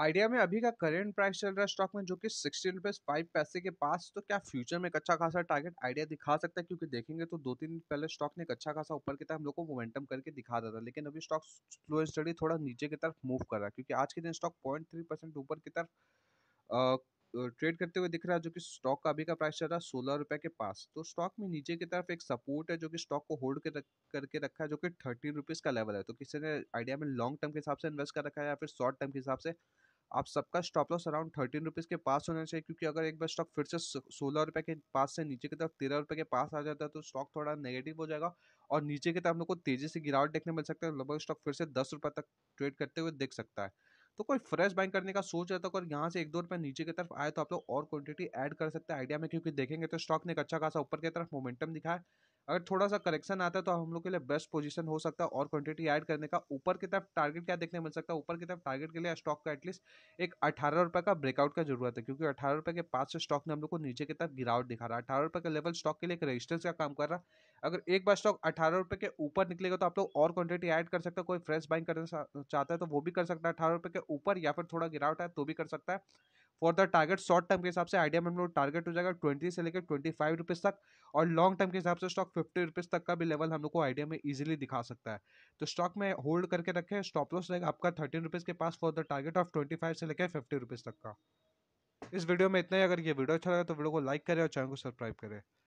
idea में अभी का करेंट प्राइस चल रहा है स्टॉक में जो कि सिक्सटी रुपीज फाइव पैसे के पास तो क्या फ्यूचर में एक अच्छा खासा टारगेट आइडिया दिखा सकता है क्योंकि देखेंगे तो दो तीन पहले स्टॉक ने एक अच्छा खासा ऊपर की तरफ हम लोग को मोमेंटम करके दिखा रहा था लेकिन अभी स्टॉक स्लो स्टडी थोड़ा नीचे की तरफ मूव कर रहा है क्योंकि आज के दिन स्टॉक पॉइंट ऊपर की तरफ ट्रेड करते हुए दिख रहा है जो कि स्टॉक का अभी का प्राइस चल रहा है सोलह रुपए के पास तो स्टॉक में नीचे की तरफ एक सपोर्ट है जो कि स्टॉक को होल्ड कर, करके रखा है जो कि थर्टीन रुपीज़ का लेवल है तो किसी ने आइडिया में लॉन्ग टर्म के हिसाब से इन्वेस्ट कर रखा है या फिर शॉर्ट टर्म के हिसाब से आप सबका stop loss around thirteen rupees के पास होना चाहिए क्योंकि अगर एक बार स्टॉक फिर से सोलह रुपये के पास से नीचे की तरफ तेरह रुपये के पास आ जाता है तो स्टॉक थोड़ा नेगेटिव हो जाएगा और नीचे की तरफ हम लोग को तेज़ी से गिरावट देखने मिल सकता है लगभग स्टॉक फिर से दस रुपये तक ट्रेड करते हुए देख सकता है तो कोई फ्रेश बाइंग करने का सोच रहा था और यहाँ से एक दो रुपये नीचे की तरफ आए तो आप लोग और क्वांटिटी ऐड कर सकते हैं आइडिया में क्योंकि देखेंगे तो स्टॉक ने एक अच्छा खासा ऊपर की तरफ मोमेंटम दिखाया अगर थोड़ा सा करेक्शन आता है तो हम लोग के लिए बेस्ट पोजीशन हो सकता है और क्वांटिटी ऐड करने का ऊपर की तरफ टारगेट क्या देखने मिल सकता है ऊपर की तरफ टारगेट के लिए स्टॉक का एटलीस्ट एक अठारह रुपये का ब्रेकआउट का जरूरत है क्योंकि अठारह रुपये के पास से स्टॉक ने हम लोग को नीचे की तरफ गिरावट दिखा रहा है अठारह रुपये का लेवल स्टॉक के लिए एक रजिस्टेंस का काम कर रहा है अगर एक बार स्टॉक अठारह रुपये के ऊपर निकलेगा तो आप लोग और क्वांटिटी ऐड कर सकते हैं कोई फ्रेश बाइंग करना चाहता है तो वो भी कर सकता है अठारह रुपये के ऊपर या फिर थोड़ा गिरावट है तो भी कर सकता है for the target short term के हिसाब से आइडिया में हम लोग टारगेट हो जाएगा ट्वेंटी से लेकर ट्वेंटी फाइव रुपीज़ तक और लॉन्ग टर्म के हिसाब से स्टॉक फिफ्टी रुपीज़ तक का भी लेवल हम लोग को आइडिया में इजिली दिखा सकता है तो स्टॉक में होल्ड करके रखें स्टॉप लॉस रहेगा आपका थर्टीन रुपीज़ के पास for the target of twenty five से लेकर फिफ्टी रुपीज़ तक का इस वीडियो में इतना ही अगर ये वीडियो अच्छा लगा तो वीडियो को लाइक करें और चैनल को सब्सक्राइब करें